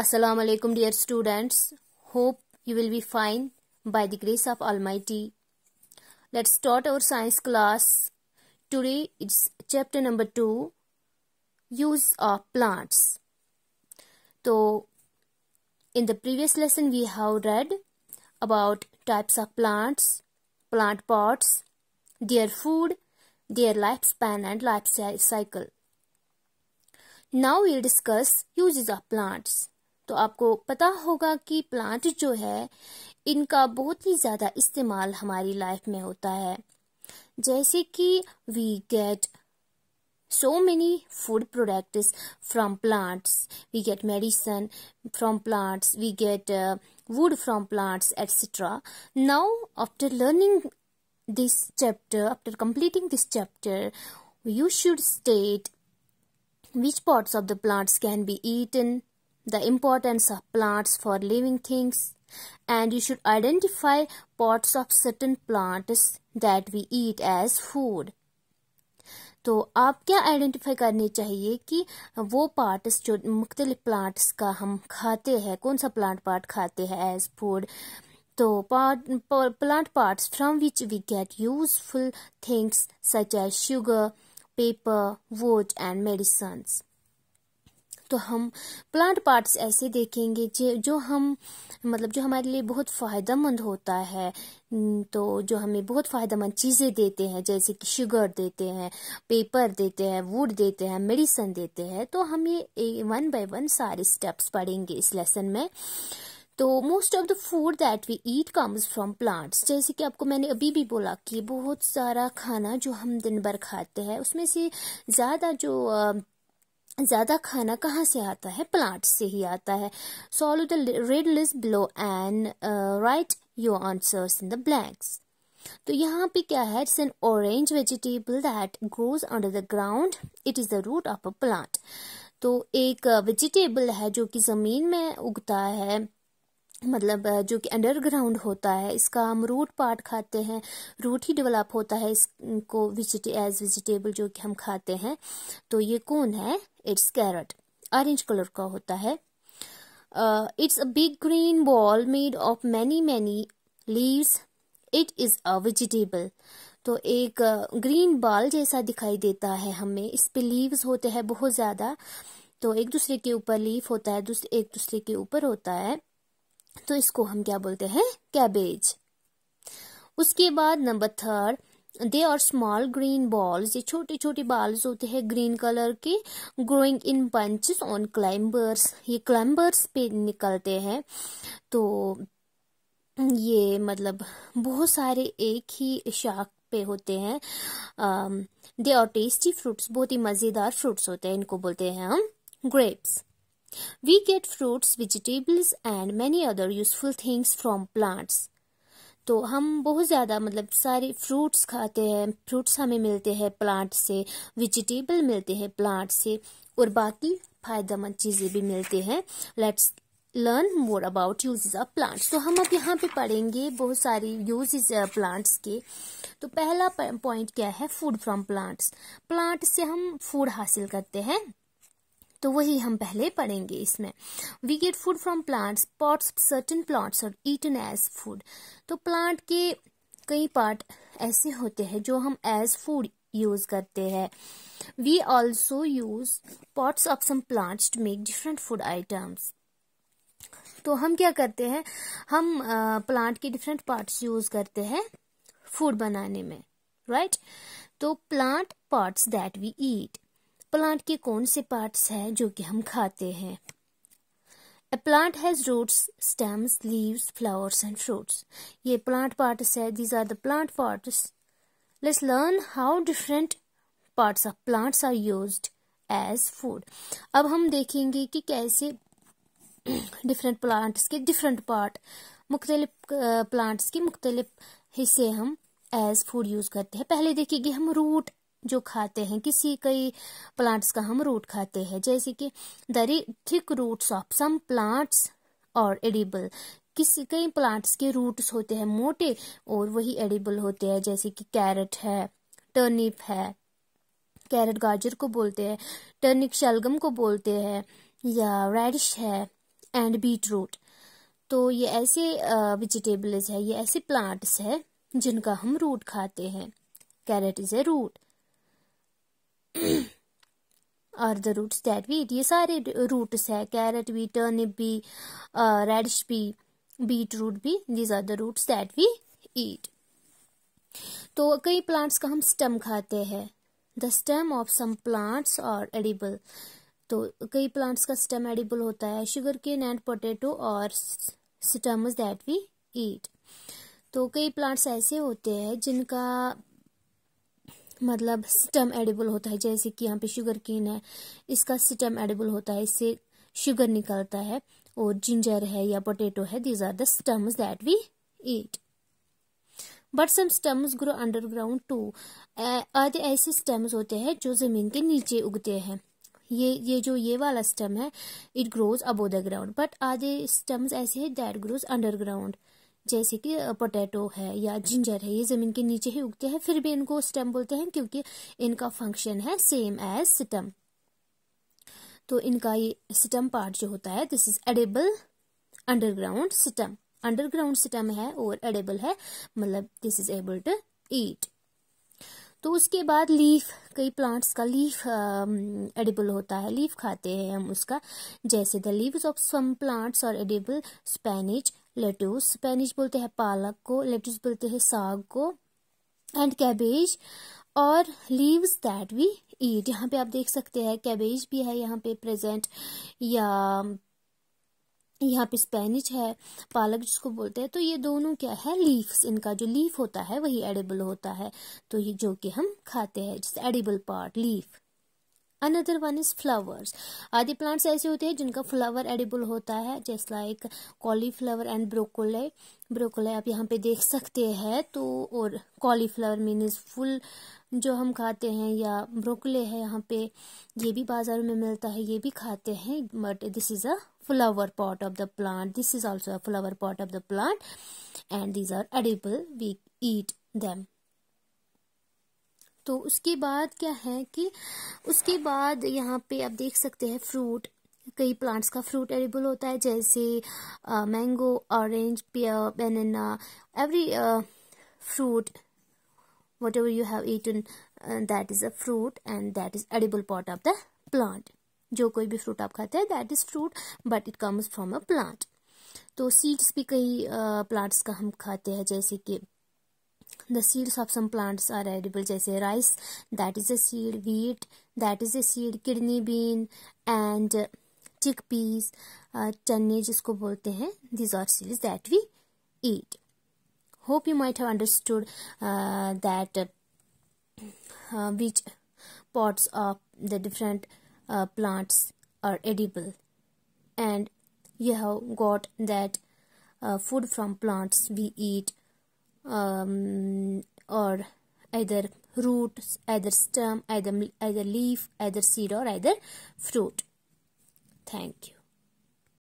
Assalamu alaikum dear students. Hope you will be fine by the grace of Almighty. Let's start our science class. Today it's chapter number 2 Use of Plants. So in the previous lesson we have read about types of plants, plant parts, their food, their lifespan and life cycle. Now we'll discuss uses of plants. तो आपको पता होगा कि plant जो है इनका बहुत ही ज्यादा इस्तेमाल हमारी लाइफ में होता है जैसे कि we get so many food product from plants we get medicine from plants we get wood from plants etcetera now after learning this chapter after completing this chapter you should state which parts of the plants can be eaten the importance of plants for living things and you should identify pots of certain plants that we eat as food तो आप क्या identify करने चाहिए कि वो parts जो मुख्तलिफ plants का हम खाते हैं कौन सा प्लांट पार्ट खाते हैं एज फूड तो part plant parts from which we get useful things such as sugar paper wood and medicines तो हम प्लांट पार्ट्स ऐसे देखेंगे जो हम मतलब जो हमारे लिए बहुत फ़ायदेमंद होता है तो जो हमें बहुत फ़ायदेमंद चीज़ें देते हैं जैसे कि शुगर देते हैं पेपर देते हैं वुड देते हैं मेडिसन देते हैं तो हम ये वन बाय वन सारे स्टेप्स पढ़ेंगे इस लेसन में तो most of the food that we eat comes from plants जैसे कि आपको मैंने अभी भी बोला कि बहुत सारा खाना जो हम दिन भर खाते हैं उसमें से ज़्यादा जो ज्यादा खाना कहाँ से आता है प्लांट से ही आता है solve the riddles below and write your answer in the blanks तो यहाँ पे क्या है it's an orange vegetable that grows under the ground it is the root of a plant तो एक वेजिटेबल uh, है जो कि जमीन में उगता है मतलब जो कि अंडरग्राउंड होता है इसका हम रूट पार्ट खाते हैं रूट ही डेवलप होता है इसको विजिटे एज वेजिटेबल जो कि हम खाते हैं तो ये कौन है इट्स कैरेट ऑरेंज कलर का होता है it's a big green ball made of many many leaves it is a vegetable तो एक ग्रीन बॉल जैसा दिखाई देता है हमें इस पे लीव्स होते हैं बहुत ज़्यादा तो एक दूसरे के ऊपर लीफ होता है दूसरे एक दूसरे के ऊपर होता है तो इसको हम क्या बोलते हैं कैबेज उसके बाद number third they are small green balls ये छोटे छोटे बॉल्स होते हैं ग्रीन कलर के growing in bunches on climbers ये क्लाइंबर्स पे निकलते हैं तो ये मतलब बहुत सारे एक ही शाख पे होते हैं दे आर टेस्टी फ्रूट्स बहुत ही मज़ेदार फ्रूट्स होते हैं इनको बोलते हैं हम grapes We get fruits, vegetables and many other useful things from plants. तो हम बहुत ज़्यादा मतलब सारे फ्रूट्स खाते हैं फ्रूट्स हमें मिलते हैं प्लांट से वेजिटेबल मिलते हैं प्लांट से और बाकी फायदेमंद चीज़ें भी मिलते हैं let's learn more about uses of plants तो हम अब यहाँ पे पढ़ेंगे बहुत सारी यूजेज प्लांट्स uh, के तो पहला पॉइंट क्या है फूड फ्रॉम प्लांट्स प्लांट से हम फूड हासिल करते हैं तो वही हम पहले पढ़ेंगे इसमें we get food from plants parts certain plants are eaten as food तो प्लांट के कई पार्ट ऐसे होते हैं जो हम एज फूड यूज करते हैं we also use parts of some plants to make different food items तो हम क्या करते हैं हम प्लांट के डिफरेंट पार्ट्स यूज करते हैं फूड बनाने में राइट right? तो plant parts that we eat plant के कौन से पार्ट्स हैं जो कि हम खाते हैं a plant has roots stems leaves flowers and fruits ये प्लांट पार्ट्स है these are the plant parts let's learn how different parts of plants are use as food अब हम देखेंगे कि कैसे डिफरेंट प्लांट्स के डिफरेंट पार्ट मुख्तलिफ plants के मुख्तलिफ हिस्से हम एज फूड यूज करते हैं पहले देखेंगे हम रूट जो खाते हैं किसी कई प्लांट्स का हम रूट खाते हैं जैसे कि दरी thick roots of some plants are edible किसी कई प्लांट्स के रूट्स होते हैं मोटे और वही एडिबल होते हैं जैसे कि कैरेट है टर्निप है कैरेट गाजर को बोलते हैं टर्निक शलगम को बोलते हैं या रेडिश है एंड बीट रूट तो ये ऐसे वेजिटेबल्स है ये ऐसे प्लांट्स है जिनका हम रूट खाते हैं carrot is a root are the roots that we eat ये सारे रूट्स है कैरेट भी टर्निप भी रेडिश uh, भी बीट रूट भी these are the roots that we eat तो कई प्लांट्स का हम स्टम खाते हैं the stem of some plants are edible तो कई प्लांट्स का स्टेम एडिबल होता है sugarcane and potato are stems that we eat तो कई प्लांट्स ऐसे होते हैं जिनका मतलब सिटम एडिबल होता है जैसे कि यहाँ पे शुगर केन है इसका सिटम एडिबल होता है इससे शुगर निकलता है और जिंजर है या पोटेटो है these are the stems that we eat but some stems grow underground too आधे ऐसे स्टम्स होते हैं जो जमीन के नीचे उगते हैं ये ये जो ये वाला स्टम है it grows above the ground but आधे स्टम्स ऐसे है दैट ग्रोज अंडरग्राउंड जैसे कि पोटैटो है या जिंजर है ये ज़मीन के नीचे ही उगते हैं फिर भी इनको स्टेम बोलते हैं क्योंकि इनका फंक्शन है सेम एज सिटम तो इनका ये सिटम पार्ट जो होता है this is edible underground stem underground stem है और एडेबल है मतलब this is able to eat तो उसके बाद लीफ कई प्लांट्स का लीफ एडिबल होता है लीफ खाते हैं हम उसका जैसे the leaves of some plants are edible spinach lettuce spinach बोलते हैं पालक को लेटूस बोलते हैं साग को and cabbage are leaves that we eat यहाँ पे आप देख सकते हैं कैबेज भी है यहाँ पे प्रेजेंट या यहाँ पे स्पेनिश है पालक जिसको बोलते हैं तो ये दोनों क्या है लीव्स इनका जो लीफ होता है वही एडिबल होता है तो ये जो कि हम खाते हैं जिस edible part leaf another one is flowers आदि प्लांट्स ऐसे होते हैं जिनका फ्लावर एडिबल होता है जैसे like cauliflower and broccoli broccoli आप यहाँ पे देख सकते हैं तो और कॉलीफ्लावर मीन इज फुल जो हम खाते हैं या ब्रोकोले है यहाँ पे ये भी बाजार में मिलता है ये भी खाते हैं but this is a flower part of the plant this is also a flower part of the plant and these are edible we eat them तो उसके बाद क्या है कि उसके बाद यहाँ पे आप देख सकते हैं फ्रूट कई प्लांट्स का फ्रूट एडिबल होता है जैसे mango orange pear banana every fruit whatever you have eaten that is a fruit and that is edible part of the plant जो कोई भी फ्रूट आप खाते हैं that is fruit but it comes from a plant तो seeds भी कई plants का हम खाते हैं जैसे कि the seeds of some plants are edible जैसे rice that is a seed wheat that is a seed kidney bean and chickpeas uh, चने जिसको बोलते these are seeds that we eat hope you might have understood uh, that uh, which parts of the different uh, plants are edible and you have got that uh, food from plants we eat um, or either root, either stem, either, either leaf, either seed or either fruit. Thank you.